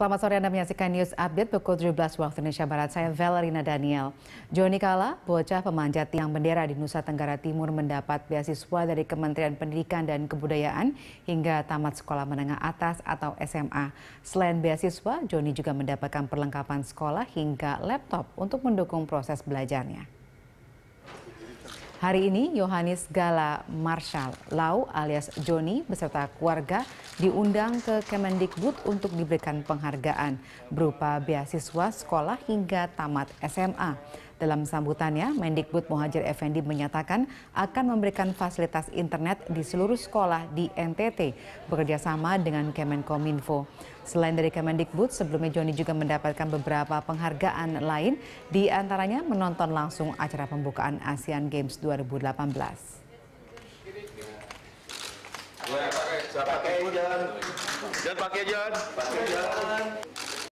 Selamat sore Anda menyaksikan News Update pukul 17 waktu Indonesia Barat. Saya Valerina Daniel. Joni Kala, bocah pemanjat tiang bendera di Nusa Tenggara Timur mendapat beasiswa dari Kementerian Pendidikan dan Kebudayaan hingga tamat sekolah menengah atas atau SMA. Selain beasiswa, Joni juga mendapatkan perlengkapan sekolah hingga laptop untuk mendukung proses belajarnya. Hari ini Yohanes Gala Marshall Lau alias Joni beserta keluarga diundang ke Kemendikbud untuk diberikan penghargaan berupa beasiswa sekolah hingga tamat SMA. Dalam sambutannya, Mendikbud Muhajir Effendi menyatakan akan memberikan fasilitas internet di seluruh sekolah di NTT bekerjasama dengan Kemenkominfo. Selain dari Kemendikbud, sebelumnya Joni juga mendapatkan beberapa penghargaan lain, di antaranya menonton langsung acara pembukaan Asian Games 2018. Jangan pakai jalan. Jangan Pakai jalan.